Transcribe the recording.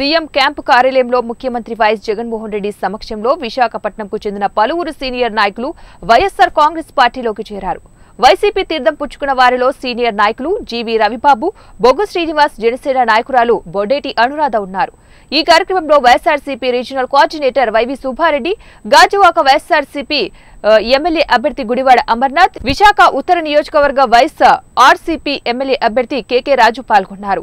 CM camp కార్యాలయంలో ముఖ్యమంత్రి YS Jaganmohan Reddy సమక్షంలో విశాఖపట్నంకు చెందిన పలువురు సీనియర్ నాయకులు వైఎస్సార్ కాంగ్రెస్ పార్టీలోకి చేరారు వైసీపీ తీర్థం పుచ్చుకున్న వారిలో సీనియర్ నాయకులు జీవీ రవిబాబు బొగ్గు శ్రీనివాస్ జనసేన నాయకురాలు బొడేటి అనురాధ ఉన్నారు ఈ కార్యక్రమంలో YSRCP regional coordinator YV Subbareddy Gajuwaka YSRCP MLA అభ్యర్థి గుడివాడ అమర్నాథ్ విశాఖ ఉత్తర నియోజకవర్గ వైఎస్ ఆర్సీపీ ఎమ్మెల్యే అభ్యర్థి కెకే రాజు పాల్గొన్నారు